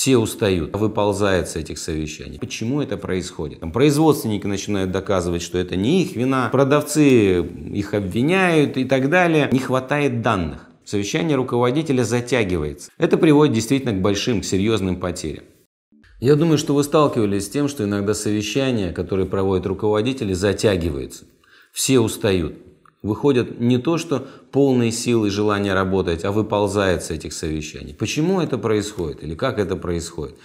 Все устают, а выползают с этих совещаний. Почему это происходит? Там производственники начинают доказывать, что это не их вина, продавцы их обвиняют и так далее. Не хватает данных. Совещание руководителя затягивается. Это приводит действительно к большим, к серьезным потерям. Я думаю, что вы сталкивались с тем, что иногда совещания, которые проводят руководители, затягиваются. Все устают выходят не то, что полные силы и желания работать, а выползает с этих совещаний. Почему это происходит или как это происходит?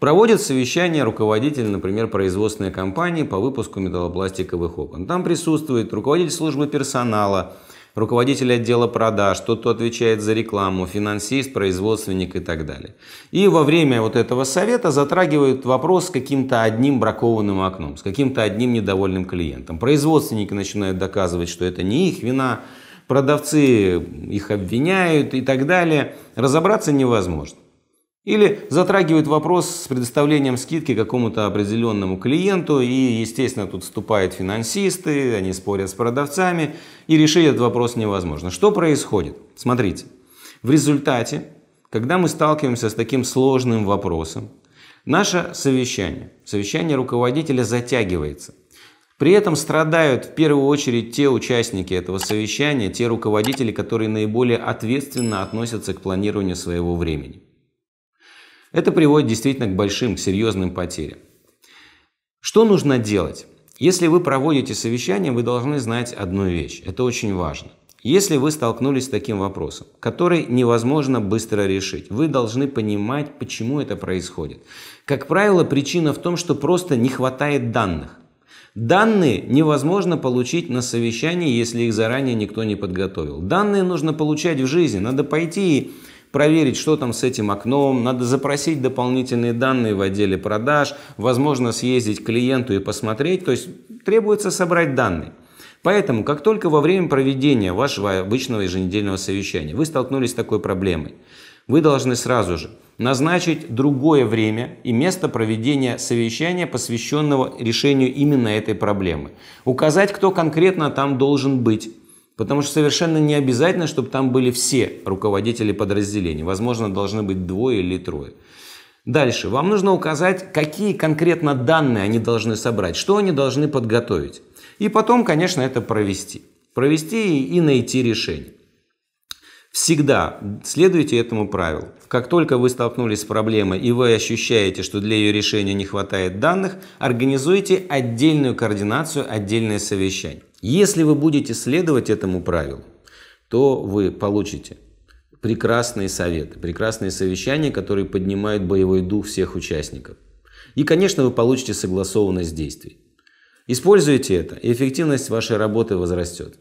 Проводит совещание руководитель, например, производственной компании по выпуску металлопластиковых окон. Там присутствует руководитель службы персонала – руководитель отдела продаж, тот, кто отвечает за рекламу, финансист, производственник и так далее. И во время вот этого совета затрагивают вопрос с каким-то одним бракованным окном, с каким-то одним недовольным клиентом. Производственники начинают доказывать, что это не их вина, продавцы их обвиняют и так далее. Разобраться невозможно. Или затрагивает вопрос с предоставлением скидки какому-то определенному клиенту, и, естественно, тут вступают финансисты, они спорят с продавцами, и решить этот вопрос невозможно. Что происходит? Смотрите, в результате, когда мы сталкиваемся с таким сложным вопросом, наше совещание, совещание руководителя затягивается. При этом страдают в первую очередь те участники этого совещания, те руководители, которые наиболее ответственно относятся к планированию своего времени. Это приводит действительно к большим, к серьезным потерям. Что нужно делать? Если вы проводите совещание, вы должны знать одну вещь. Это очень важно. Если вы столкнулись с таким вопросом, который невозможно быстро решить, вы должны понимать, почему это происходит. Как правило, причина в том, что просто не хватает данных. Данные невозможно получить на совещании, если их заранее никто не подготовил. Данные нужно получать в жизни. Надо пойти и проверить, что там с этим окном, надо запросить дополнительные данные в отделе продаж, возможно, съездить к клиенту и посмотреть, то есть требуется собрать данные. Поэтому, как только во время проведения вашего обычного еженедельного совещания вы столкнулись с такой проблемой, вы должны сразу же назначить другое время и место проведения совещания, посвященного решению именно этой проблемы. Указать, кто конкретно там должен быть Потому что совершенно не обязательно, чтобы там были все руководители подразделений. Возможно, должны быть двое или трое. Дальше. Вам нужно указать, какие конкретно данные они должны собрать, что они должны подготовить. И потом, конечно, это провести. Провести и найти решение. Всегда следуйте этому правилу. Как только вы столкнулись с проблемой и вы ощущаете, что для ее решения не хватает данных, организуйте отдельную координацию, отдельное совещание. Если вы будете следовать этому правилу, то вы получите прекрасные советы, прекрасные совещания, которые поднимают боевой дух всех участников. И, конечно, вы получите согласованность действий. Используйте это, и эффективность вашей работы возрастет.